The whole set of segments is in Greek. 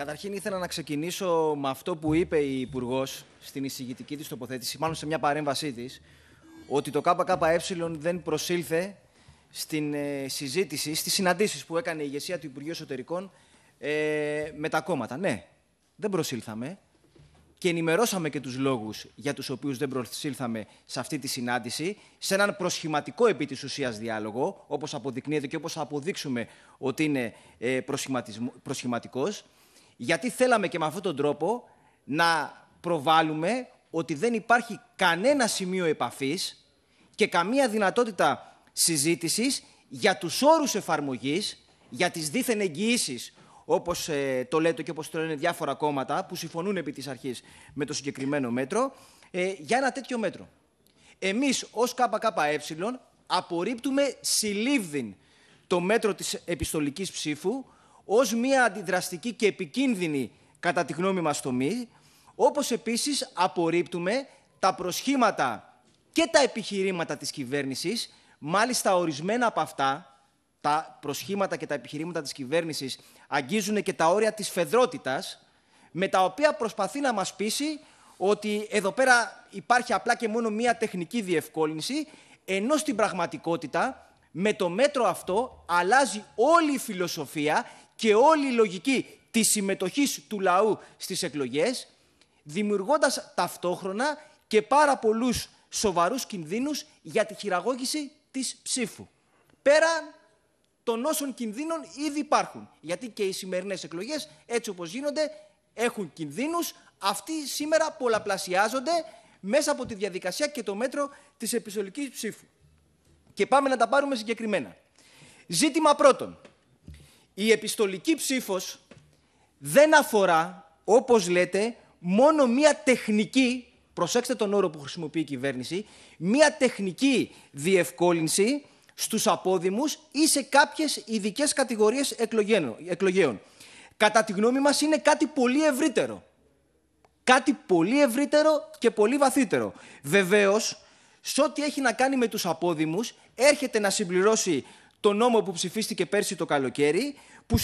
Καταρχήν ήθελα να ξεκινήσω με αυτό που είπε η Υπουργός στην εισηγητική της τοποθέτηση, μάλλον σε μια παρέμβασή της, ότι το ΚΚΕ δεν προσήλθε στην ε, συζήτηση, στις συναντήσεις που έκανε η ηγεσία του Υπουργείου Εσωτερικών ε, με τα κόμματα. Ναι, δεν προσήλθαμε και ενημερώσαμε και τους λόγους για τους οποίους δεν προσήλθαμε σε αυτή τη συνάντηση, σε έναν προσχηματικό επί της ουσίας διάλογο, όπως αποδεικνύεται και όπως αποδείξουμε ότι είναι ε, γιατί θέλαμε και με αυτόν τον τρόπο να προβάλλουμε ότι δεν υπάρχει κανένα σημείο επαφής και καμία δυνατότητα συζήτησης για τους όρους εφαρμογής, για τις δίθεν εγγυήσεις, όπως ε, το λέτε και όπως το λένε διάφορα κόμματα που συμφωνούν επί της αρχής με το συγκεκριμένο μέτρο, ε, για ένα τέτοιο μέτρο. Εμείς ως ΚΚΕ απορρίπτουμε συλλήβδιν το μέτρο της επιστολικής ψήφου ως μία αντιδραστική και επικίνδυνη κατά τη γνώμη μας τομή, όπως επίσης απορρίπτουμε τα προσχήματα και τα επιχειρήματα της κυβέρνησης, μάλιστα ορισμένα από αυτά, τα προσχήματα και τα επιχειρήματα της κυβέρνησης αγγίζουν και τα όρια της φεδρότητας, με τα οποία προσπαθεί να μας πείσει ότι εδώ πέρα υπάρχει απλά και μόνο μία τεχνική διευκόλυνση, ενώ στην πραγματικότητα με το μέτρο αυτό αλλάζει όλη η φιλοσοφία και όλη η λογική της συμμετοχής του λαού στις εκλογές, δημιουργώντας ταυτόχρονα και πάρα πολλούς σοβαρούς κινδύνους για τη χειραγώγηση της ψήφου. Πέραν των όσων κινδύνων ήδη υπάρχουν. Γιατί και οι σημερινές εκλογές, έτσι όπως γίνονται, έχουν κινδύνους. Αυτοί σήμερα πολλαπλασιάζονται μέσα από τη διαδικασία και το μέτρο της επιστολικής ψήφου. Και πάμε να τα πάρουμε συγκεκριμένα. Ζήτημα πρώτον. Η επιστολική ψήφος δεν αφορά, όπως λέτε, μόνο μία τεχνική, προσέξτε τον όρο που χρησιμοποιεί η κυβέρνηση, μία τεχνική διευκόλυνση στους απόδημους ή σε κάποιες ειδικές κατηγορίες εκλογέων. Κατά τη γνώμη μας είναι κάτι πολύ ευρύτερο. Κάτι πολύ ευρύτερο και πολύ βαθύτερο. Βεβαίως, σε ό,τι έχει να κάνει με τους απόδημους, έρχεται να συμπληρώσει το νόμο που ψηφίστηκε πέρσι το καλοκαίρι, που,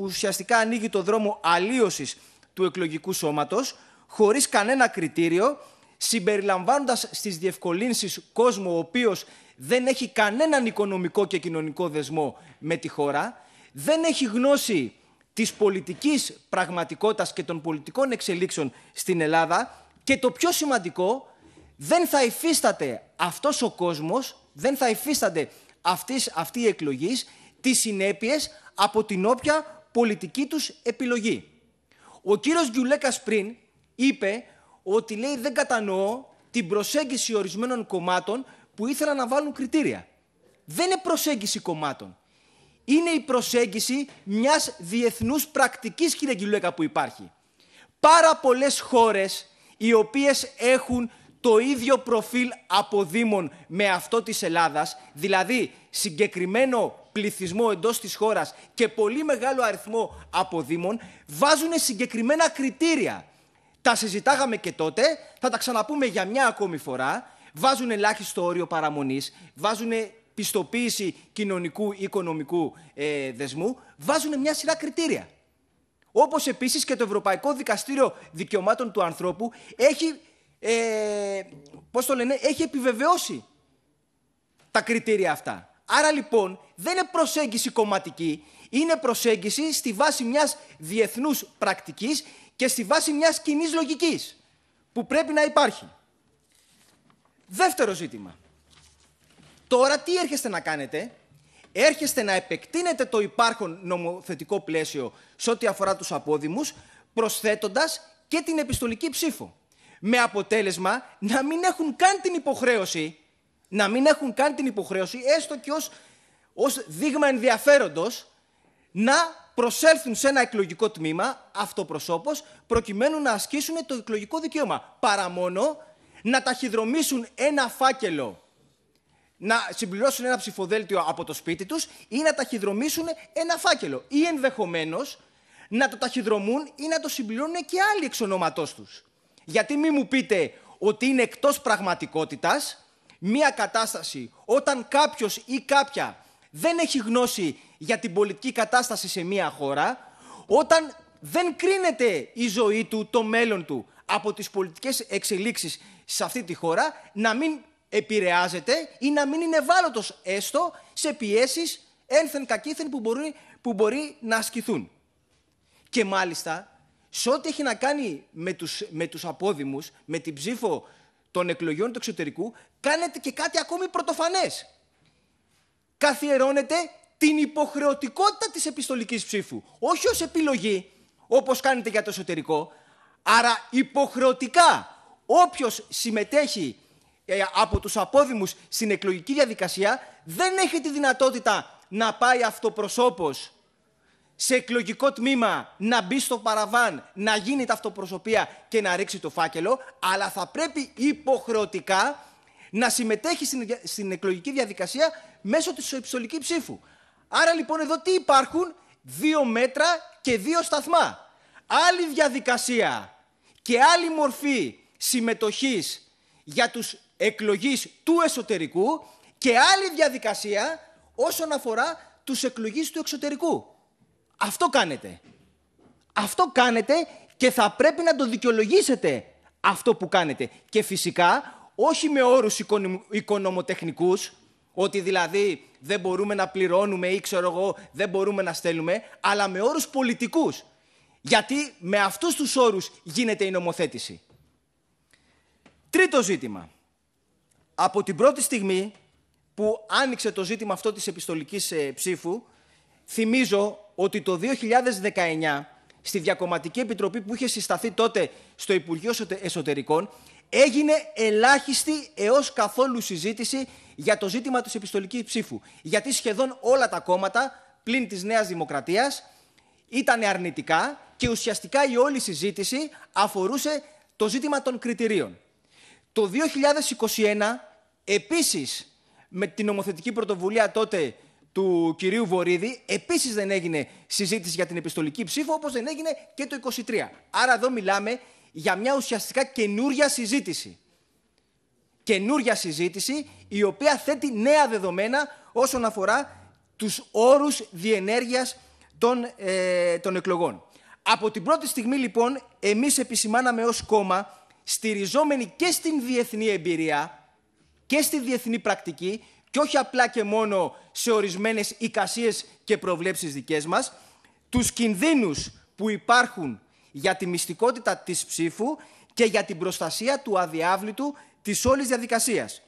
ουσιαστικά ανοίγει το δρόμο αλλίωσης του εκλογικού σώματος, χωρίς κανένα κριτήριο, συμπεριλαμβάνοντας στις διευκολύνσεις κόσμο ο οποίος δεν έχει κανέναν οικονομικό και κοινωνικό δεσμό με τη χώρα, δεν έχει γνώση της πολιτικής πραγματικότητας και των πολιτικών εξελίξεων στην Ελλάδα και το πιο σημαντικό, δεν θα υφίσταται αυτός ο κόσμος, δεν θα υφίσταται αυτής η εκλογής, τις συνέπειες από την όποια πολιτική τους επιλογή. Ο κύριος Γκιουλέκας πριν είπε ότι λέει δεν κατανοώ την προσέγγιση ορισμένων κομμάτων που ήθελαν να βάλουν κριτήρια. Δεν είναι προσέγγιση κομμάτων. Είναι η προσέγγιση μιας διεθνούς πρακτικής, κύριε Γκιουλέκα, που υπάρχει. Πάρα πολλές χώρες οι οποίες έχουν το ίδιο προφίλ αποδήμων με αυτό της Ελλάδας, δηλαδή συγκεκριμένο πληθυσμό εντός της χώρας και πολύ μεγάλο αριθμό αποδήμων, βάζουν συγκεκριμένα κριτήρια. Τα συζητάγαμε και τότε, θα τα ξαναπούμε για μια ακόμη φορά. Βάζουν ελάχιστο όριο παραμονής, βάζουν πιστοποίηση κοινωνικού ή οικονομικού ε, δεσμού, βάζουν μια σειρά κριτήρια. Όπως επίσης και το Ευρωπαϊκό Δικαστήριο Δικαιωμάτων του Ανθρώπου έχει ε, πώς το λένε, έχει επιβεβαιώσει τα κριτήρια αυτά. Άρα λοιπόν δεν είναι προσέγγιση κομματική, είναι προσέγγιση στη βάση μιας διεθνούς πρακτικής και στη βάση μιας κοινή λογικής που πρέπει να υπάρχει. Δεύτερο ζήτημα. Τώρα τι έρχεστε να κάνετε, έρχεστε να επεκτείνετε το υπάρχον νομοθετικό πλαίσιο σε ό,τι αφορά τους απόδημους, προσθέτοντας και την επιστολική ψήφο. Με αποτέλεσμα να μην έχουν καν την υποχρέωση, να μην έχουν καν την υποχρέωση, έστω και ως, ως δείγμα ενδιαφέροντος, να προσέλθουν σε ένα εκλογικό τμήμα, αυτοπροσώπως, προκειμένου να ασκήσουν το εκλογικό δικαίωμα. Παρά μόνο να ταχυδρομήσουν ένα φάκελο, να συμπληρώσουν ένα ψηφοδέλτιο από το σπίτι τους ή να ταχυδρομήσουν ένα φάκελο. Ή ενδεχομένως να το ταχυδρομούν ή να το συμπληρώνουν και άλλοι εξ τους γιατί μη μου πείτε ότι είναι εκτός πραγματικότητας μία κατάσταση όταν κάποιος ή κάποια δεν έχει γνώση για την πολιτική κατάσταση σε μία χώρα, όταν δεν κρίνεται η ζωή του, το μέλλον του από τις πολιτικές εξελίξεις σε αυτή τη χώρα, να μην επηρεάζεται ή να μην είναι ευάλωτος έστω σε πιέσεις ένθεν κακήθεν που που μπορεί να ασκηθούν. Και μάλιστα σε ό,τι έχει να κάνει με τους, με τους απόδημους, με την ψήφο των εκλογιών του εξωτερικού, κάνετε και κάτι ακόμη πρωτοφανές. Καθιερώνετε την υποχρεωτικότητα της επιστολικής ψήφου. Όχι ως επιλογή, όπως κάνετε για το εσωτερικό, άρα υποχρεωτικά όποιος συμμετέχει ε, από τους απόδημους στην εκλογική διαδικασία δεν έχει τη δυνατότητα να πάει αυτοπροσώπως σε εκλογικό τμήμα να μπει στο παραβάν, να γίνει ταυτοπροσωπεία και να ρίξει το φάκελο, αλλά θα πρέπει υποχρεωτικά να συμμετέχει στην εκλογική διαδικασία μέσω της επιστολική ψήφου. Άρα λοιπόν εδώ τι υπάρχουν, δύο μέτρα και δύο σταθμά. Άλλη διαδικασία και άλλη μορφή συμμετοχής για τους εκλογείς του εσωτερικού και άλλη διαδικασία όσον αφορά τους εκλογείς του εξωτερικού. Αυτό κάνετε. Αυτό κάνετε και θα πρέπει να το δικαιολογήσετε αυτό που κάνετε. Και φυσικά όχι με όρους οικονομοτεχνικούς, ότι δηλαδή δεν μπορούμε να πληρώνουμε ή ξέρω εγώ δεν μπορούμε να στέλνουμε, αλλά με όρους πολιτικούς. Γιατί με αυτούς τους όρους γίνεται η νομοθέτηση. Τρίτο ζήτημα. Από την πρώτη στιγμή που άνοιξε το ζήτημα αυτό της επιστολικής ε, ψήφου, θυμίζω ότι το 2019 στη Διακομματική Επιτροπή που είχε συσταθεί τότε στο Υπουργείο Εσωτερικών έγινε ελάχιστη έως καθόλου συζήτηση για το ζήτημα της επιστολικής ψήφου. Γιατί σχεδόν όλα τα κόμματα πλην της Νέας Δημοκρατίας ήταν αρνητικά και ουσιαστικά η όλη συζήτηση αφορούσε το ζήτημα των κριτηρίων. Το 2021 επίσης με την νομοθετική πρωτοβουλία τότε του κυρίου Βορύδη, επίσης δεν έγινε συζήτηση για την επιστολική ψήφο, όπως δεν έγινε και το 23. Άρα εδώ μιλάμε για μια ουσιαστικά καινούρια συζήτηση. Καινούρια συζήτηση η οποία θέτει νέα δεδομένα όσον αφορά τους όρους διενέργειας των, ε, των εκλογών. Από την πρώτη στιγμή λοιπόν εμείς επισημάναμε ως κόμμα στηριζόμενοι και στην διεθνή εμπειρία και στη διεθνή πρακτική και όχι απλά και μόνο σε ορισμένες εικασίες και προβλέψεις δικές μας, τους κινδύνους που υπάρχουν για τη μυστικότητα της ψήφου και για την προστασία του αδιάβλητου της όλης διαδικασίας.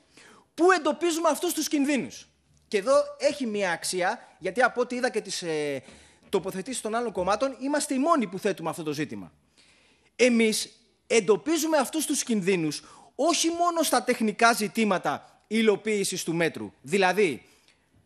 Πού εντοπίζουμε αυτούς τους κινδύνους. Και εδώ έχει μία αξία, γιατί από ό,τι είδα και τις ε, τοποθετήσεις των άλλων κομμάτων, είμαστε οι μόνοι που θέτουμε αυτό το ζήτημα. Εμείς εντοπίζουμε αυτούς τους κινδύνους όχι μόνο στα τεχνικά ζητήματα υλοποίησης του μέτρου. Δηλαδή,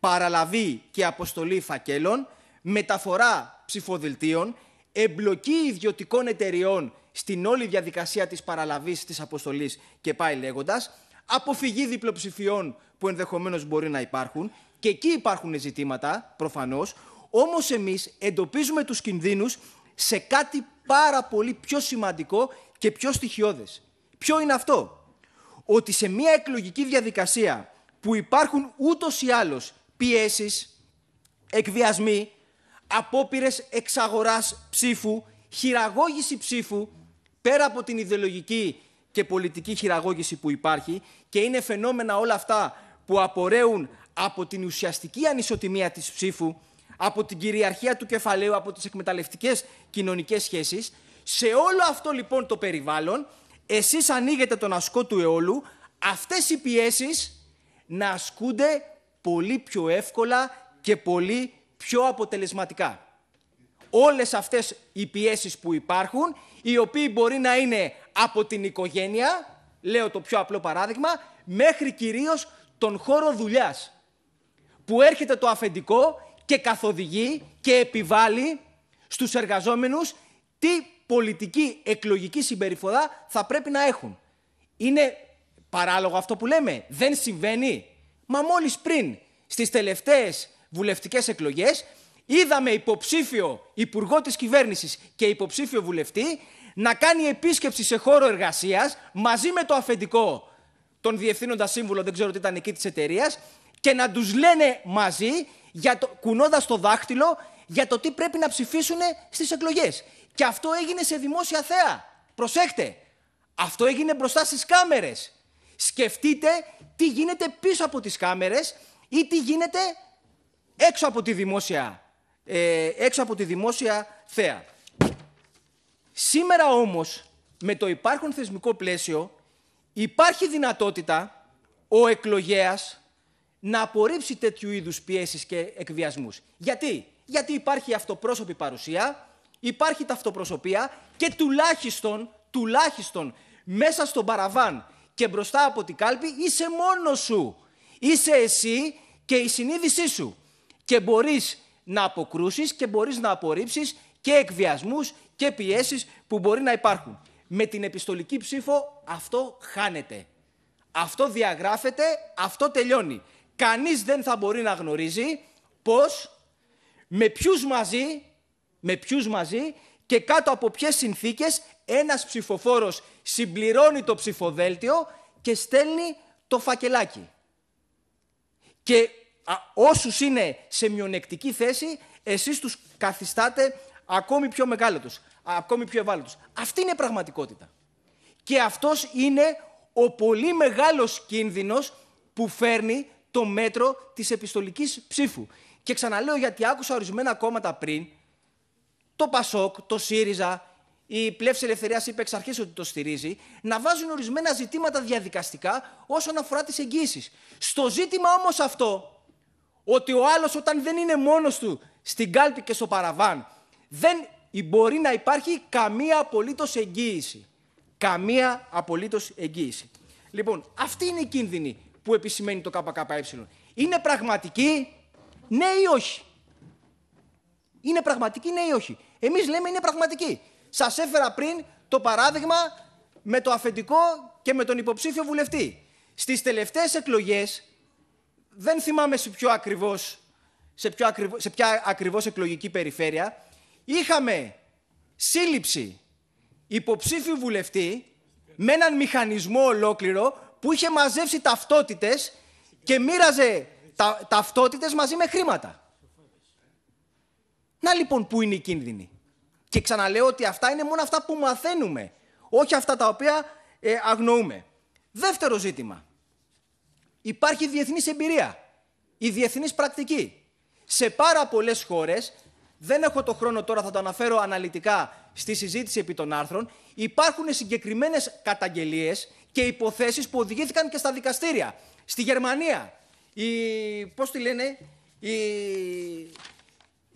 παραλαβή και αποστολή φακέλων, μεταφορά ψηφοδελτίων, εμπλοκή ιδιωτικών εταιριών στην όλη διαδικασία της παραλαβής της αποστολής και πάει λέγοντας, αποφυγή διπλοψηφιών που ενδεχομένως μπορεί να υπάρχουν και εκεί υπάρχουν ζητήματα προφανώς, όμως εμείς εντοπίζουμε τους κινδύνους σε κάτι πάρα πολύ πιο σημαντικό και πιο στοιχειώδες. Ποιο είναι αυτό ότι σε μια εκλογική διαδικασία που υπάρχουν ούτως ή άλλως πιέσεις, εκβιασμοί, απόπειρες εξαγοράς ψήφου, χειραγώγηση ψήφου, πέρα από την ιδεολογική και πολιτική χειραγώγηση που υπάρχει και είναι φαινόμενα όλα αυτά που απορρέουν από την ουσιαστική ανισοτιμία της ψήφου, από την κυριαρχία του κεφαλαίου, από τις εκμεταλλευτικές κοινωνικές σχέσεις. Σε όλο αυτό λοιπόν το περιβάλλον εσείς ανοίγετε τον ασκό του αιώλου, αυτές οι πιέσεις να ασκούνται πολύ πιο εύκολα και πολύ πιο αποτελεσματικά. Όλες αυτές οι πιέσεις που υπάρχουν, οι οποίοι μπορεί να είναι από την οικογένεια, λέω το πιο απλό παράδειγμα, μέχρι κυρίως τον χώρο δουλειάς. Που έρχεται το αφεντικό και καθοδηγεί και επιβάλλει στους εργαζόμενους τι πολιτική εκλογική συμπεριφορά θα πρέπει να έχουν. Είναι παράλογο αυτό που λέμε. Δεν συμβαίνει. Μα μόλις πριν στις τελευταίες βουλευτικές εκλογές είδαμε υποψήφιο υπουργό της κυβέρνησης και υποψήφιο βουλευτή να κάνει επίσκεψη σε χώρο εργασίας μαζί με το αφεντικό τον διευθύνοντα σύμβουλο, δεν ξέρω τι ήταν εκεί της εταιρείας, και να τους λένε μαζί, για το, κουνώντας το δάχτυλο, για το τι πρέπει να ψηφίσουν στις εκλογές. Και αυτό έγινε σε δημόσια θέα. Προσέχτε, αυτό έγινε μπροστά στις κάμερες. Σκεφτείτε τι γίνεται πίσω από τις κάμερες ή τι γίνεται έξω από τη δημόσια, ε, έξω από τη δημόσια θέα. Σήμερα όμως, με το υπάρχον θεσμικό πλαίσιο, υπάρχει δυνατότητα ο εκλογέας να απορρίψει τέτοιου είδους πιέσεις και εκβιασμούς. Γιατί? Γιατί υπάρχει αυτοπρόσωπη παρουσία, υπάρχει ταυτοπροσωπία και τουλάχιστον, τουλάχιστον μέσα στον παραβάν και μπροστά από την κάλπη είσαι μόνος σου. Είσαι εσύ και η συνείδησή σου. Και μπορείς να αποκρούσεις και μπορείς να απορρίψεις και εκβιασμούς και πιέσεις που μπορεί να υπάρχουν. Με την επιστολική ψήφο αυτό χάνεται. Αυτό διαγράφεται, αυτό τελειώνει. Κανείς δεν θα μπορεί να γνωρίζει πώς, με ποιους μαζί με ποιους μαζί και κάτω από ποιες συνθήκες ένας ψηφοφόρος συμπληρώνει το ψηφοδέλτιο και στέλνει το φακελάκι. Και όσους είναι σε μειονεκτική θέση, εσείς τους καθιστάτε ακόμη πιο μεγάλους, ακόμη πιο ευάλωτους. Αυτή είναι η πραγματικότητα. Και αυτός είναι ο πολύ μεγάλος κίνδυνος που φέρνει το μέτρο της επιστολικής ψήφου. Και ξαναλέω γιατί άκουσα ορισμένα κόμματα πριν το Πασόκ, το ΣΥΡΙΖΑ, η πλεύση ελευθερίας είπε εξ αρχής ότι το στηρίζει, να βάζουν ορισμένα ζητήματα διαδικαστικά όσον αφορά τις εγγύσεις. Στο ζήτημα όμως αυτό, ότι ο άλλος όταν δεν είναι μόνος του στην κάλπη και στο παραβάν, δεν μπορεί να υπάρχει καμία απολύτως εγγύηση. Καμία απολύτως εγγύηση. Λοιπόν, αυτή είναι η κίνδυνη που επισημαίνει το ΚΚΕ. Είναι πραγματική, ναι ή όχι. Είναι πραγματική, ναι ή όχι. Εμείς λέμε είναι πραγματική. Σας έφερα πριν το παράδειγμα με το αφεντικό και με τον υποψήφιο βουλευτή. Στις τελευταίες εκλογές, δεν θυμάμαι σε, ποιο ακριβώς, σε, ποια ακριβώς εκλογική περιφέρεια, είχαμε σύλληψη υποψήφιου βουλευτή με έναν μηχανισμό ολόκληρο που είχε μαζεύσει ταυτότητες και μοίραζε τα, ταυτότητες μαζί με χρήματα. Να λοιπόν που είναι η κίνδυνη. Και ξαναλέω ότι αυτά είναι μόνο αυτά που μαθαίνουμε, όχι αυτά τα οποία ε, αγνοούμε. Δεύτερο ζήτημα. Υπάρχει διεθνής εμπειρία, η διεθνής πρακτική. Σε πάρα πολλές χώρες, δεν έχω το χρόνο τώρα, θα το αναφέρω αναλυτικά στη συζήτηση επί των άρθρων, υπάρχουν συγκεκριμένες καταγγελίες και υποθέσεις που οδηγήθηκαν και στα δικαστήρια. Στη Γερμανία, η, πώς τη λένε, η,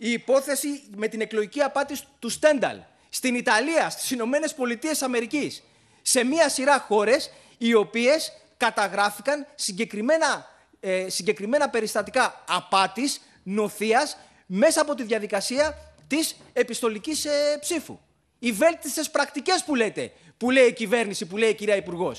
η υπόθεση με την εκλογική απάτη του Στένταλ. Στην Ιταλία, στις Ηνωμένες Πολιτείες Αμερικής. Σε μία σειρά χώρες οι οποίες καταγράφηκαν συγκεκριμένα, ε, συγκεκριμένα περιστατικά απάτης, νοθείας μέσα από τη διαδικασία της επιστολικής ε, ψήφου. Οι βέλτιστες πρακτικές που λέτε, που λέει η κυβέρνηση, που λέει η κυρία Υπουργό.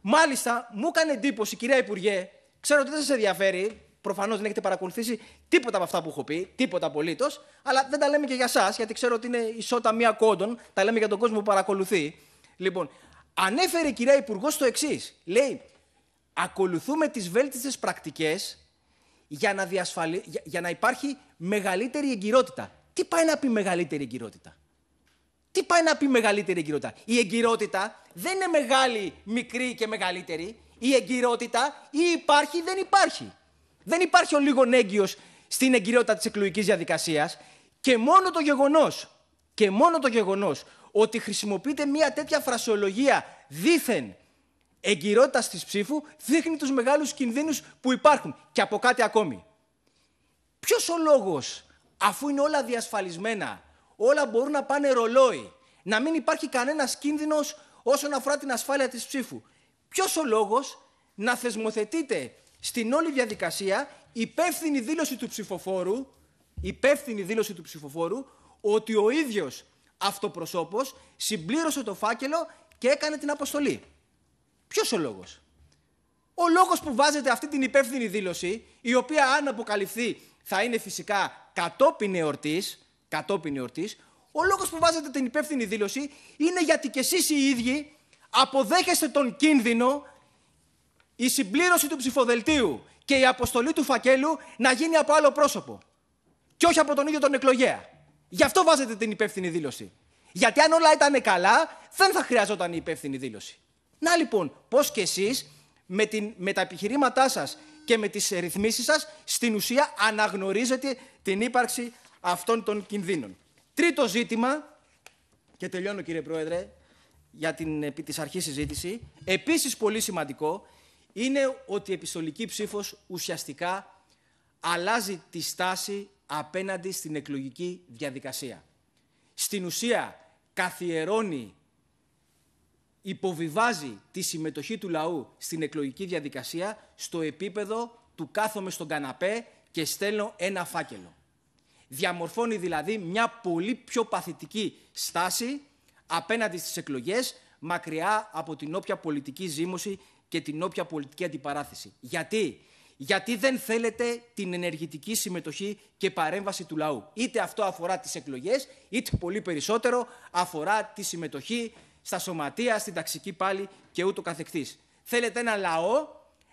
Μάλιστα, μου έκανε εντύπωση, κυρία Υπουργέ, ξέρω ότι δεν σας ενδιαφέρει, Προφανώς δεν έχετε παρακολουθήσει τίποτα από αυτά που έχω πει, τίποτα απολύτως. Αλλά δεν τα λέμε και για εσά, γιατί ξέρω ότι είναι ισότα μία κόντων. Τα λέμε για τον κόσμο που παρακολουθεί. Λοιπόν, ανέφερε η κυρία Υπουργός το εξής. Λέει, ακολουθούμε τις βέλτιστες πρακτικές για, να διασφαλί... για, για να υπάρχει μεγαλύτερη εγκυρότητα. Τι πάει να πει μεγαλύτερη εγκυρότητα. Τι πάει να πει μεγαλύτερη εγκυρότητα. Η εγκυρότητα δεν είναι μεγάλη, μικρή και μεγαλύτερη. Η εγκυρότητα ή υπάρχει ή δεν υπάρχει. Δεν υπάρχει ο λίγο έγκυος στην εγκυρότητα της εκλογικής διαδικασίας. Και μόνο το γεγονός, και μόνο το γεγονός ότι χρησιμοποιείται μια τέτοια φρασιολογία δίθεν εγκυρότητας της ψήφου, δείχνει τους μεγάλους κινδύνους που υπάρχουν. Και από κάτι ακόμη. Ποιος ο λόγος, αφού είναι όλα διασφαλισμένα, όλα μπορούν να πάνε ρολόι, να μην υπάρχει κανένας κίνδυνος όσον αφορά την ασφάλεια της ψήφου. Ποιος ο λόγος να θεσμοθετείτε στην όλη διαδικασία υπεύθυνη δήλωση του ψηφοφόρου, υπεύθυνη δήλωση του ψηφοφόρου ότι ο ίδιος αυτοπροσώπος συμπλήρωσε το φάκελο και έκανε την αποστολή. Ποιος ο λόγος. Ο λόγος που βάζετε αυτή την υπεύθυνη δήλωση, η οποία αν αποκαλυφθεί θα είναι φυσικά κατόπιν εορτής, κατόπιν εορτής, ο λόγος που βάζετε την υπεύθυνη δήλωση είναι γιατί κι εσείς οι ίδιοι αποδέχεστε τον κίνδυνο η συμπλήρωση του ψηφοδελτίου και η αποστολή του φακέλου να γίνει από άλλο πρόσωπο. Και όχι από τον ίδιο τον εκλογέα. Γι' αυτό βάζετε την υπεύθυνη δήλωση. Γιατί αν όλα ήταν καλά, δεν θα χρειαζόταν η υπεύθυνη δήλωση. Να λοιπόν, πώς κι εσείς με, με τα επιχειρήματά σας και με τις ρυθμίσεις σας, στην ουσία αναγνωρίζετε την ύπαρξη αυτών των κινδύνων. Τρίτο ζήτημα, και τελειώνω κύριε Πρόεδρε, για την επί της αρχής συζήτηση, επίσης πολύ σημαντικό, είναι ότι η επιστολική ψήφος ουσιαστικά αλλάζει τη στάση απέναντι στην εκλογική διαδικασία. Στην ουσία καθιερώνει, υποβιβάζει τη συμμετοχή του λαού στην εκλογική διαδικασία στο επίπεδο του κάθομαι στον καναπέ και στέλνω ένα φάκελο. Διαμορφώνει δηλαδή μια πολύ πιο παθητική στάση απέναντι στις εκλογές μακριά από την όποια πολιτική ζήμωση και την όποια πολιτική αντιπαράθεση. Γιατί? Γιατί δεν θέλετε την ενεργητική συμμετοχή και παρέμβαση του λαού. Είτε αυτό αφορά τις εκλογές, είτε πολύ περισσότερο αφορά τη συμμετοχή στα σωματεία, στην ταξική πάλι και ούτω καθεκτής. Θέλετε ένα λαό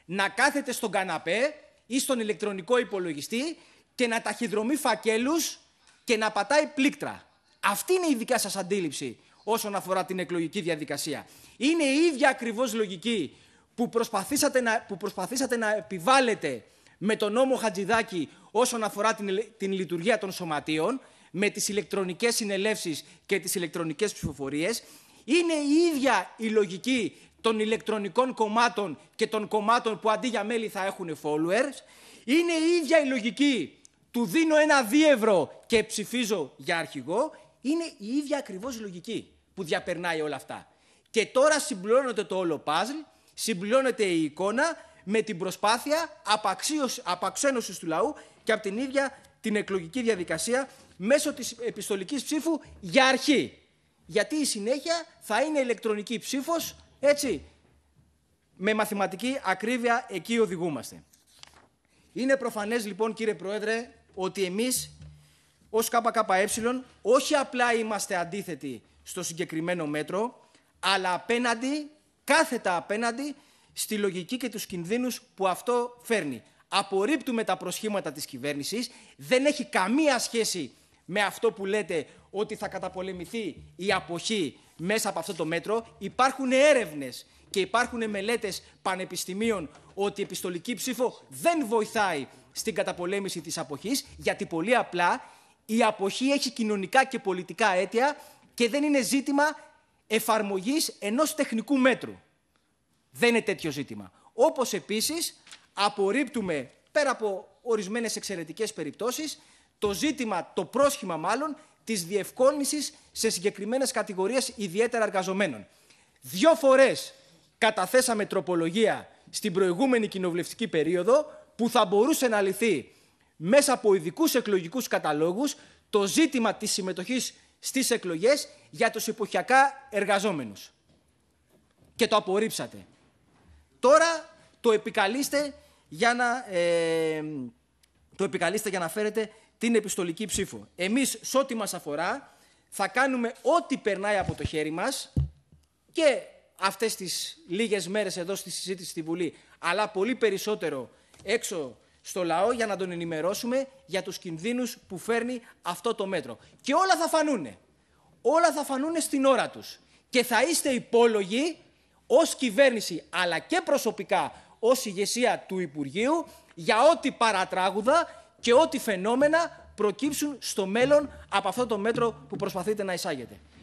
να κάθεται στον καναπέ ή στον ηλεκτρονικό υπολογιστή και να ταχυδρομεί φακέλους και να πατάει πλήκτρα. Αυτή είναι η δικιά σας αντίληψη όσον αφορά την εκλογική διαδικασία. Είναι η ίδια ακριβώς λογική που προσπαθήσατε να, που προσπαθήσατε να επιβάλλετε με τον νόμο Χατζηδάκη όσον αφορά την, την λειτουργία των σωματείων, με τις ηλεκτρονικές συνελεύσεις και τις ηλεκτρονικές ψηφοφορίες, είναι η ίδια η λογική των ηλεκτρονικών κομμάτων και των κομμάτων που αντί για μέλη θα έχουν followers, είναι η ίδια η λογική του δίνω ένα δίευρο και ψηφίζω για αρχηγό, είναι η ίδια ακριβώς η λογική που διαπερνάει όλα αυτά. Και τώρα συμπληρώνεται το όλο παζλ Συμπληρώνεται η εικόνα με την προσπάθεια απαξένωσης του λαού και από την ίδια την εκλογική διαδικασία μέσω της επιστολικής ψήφου για αρχή. Γιατί η συνέχεια θα είναι ηλεκτρονική ψήφος, έτσι, με μαθηματική ακρίβεια εκεί οδηγούμαστε. Είναι προφανές λοιπόν κύριε Πρόεδρε ότι εμείς ως ΚΚΕ όχι απλά είμαστε αντίθετοι στο συγκεκριμένο μέτρο, αλλά απέναντι κάθετα απέναντι στη λογική και τους κινδύνους που αυτό φέρνει. Απορρίπτουμε τα προσχήματα της κυβέρνησης, δεν έχει καμία σχέση με αυτό που λέτε ότι θα καταπολεμηθεί η αποχή μέσα από αυτό το μέτρο. Υπάρχουν έρευνες και υπάρχουν μελέτες πανεπιστημίων ότι η επιστολική ψήφο δεν βοηθάει στην καταπολέμηση της αποχής, γιατί πολύ απλά η αποχή έχει κοινωνικά και πολιτικά αίτια και δεν είναι ζήτημα εφαρμογής ενός τεχνικού μέτρου. Δεν είναι τέτοιο ζήτημα. Όπως επίσης απορρίπτουμε πέρα από ορισμένες εξαιρετικές περιπτώσεις το ζήτημα, το πρόσχημα μάλλον, της διευκόνισης σε συγκεκριμένες κατηγορίες ιδιαίτερα εργαζομένων. Δύο φορές καταθέσαμε τροπολογία στην προηγούμενη κοινοβουλευτική περίοδο που θα μπορούσε να λυθεί μέσα από ειδικούς εκλογικούς καταλόγους το ζήτημα της συμμετοχής στις εκλογές για τους εποχιακά εργαζόμενους. Και το απορρίψατε. Τώρα το επικαλείστε για να, ε, το επικαλείστε για να φέρετε την επιστολική ψήφο. Εμείς, σε ό,τι μας αφορά, θα κάνουμε ό,τι περνάει από το χέρι μας και αυτές τις λίγες μέρες εδώ στη συζήτηση στη Βουλή, αλλά πολύ περισσότερο έξω στο λαό για να τον ενημερώσουμε για τους κινδύνους που φέρνει αυτό το μέτρο. Και όλα θα φανούνε. Όλα θα φανούνε στην ώρα τους. Και θα είστε υπόλογοι ως κυβέρνηση αλλά και προσωπικά ως ηγεσία του Υπουργείου για ό,τι παρατράγουδα και ό,τι φαινόμενα προκύψουν στο μέλλον από αυτό το μέτρο που προσπαθείτε να εισάγετε.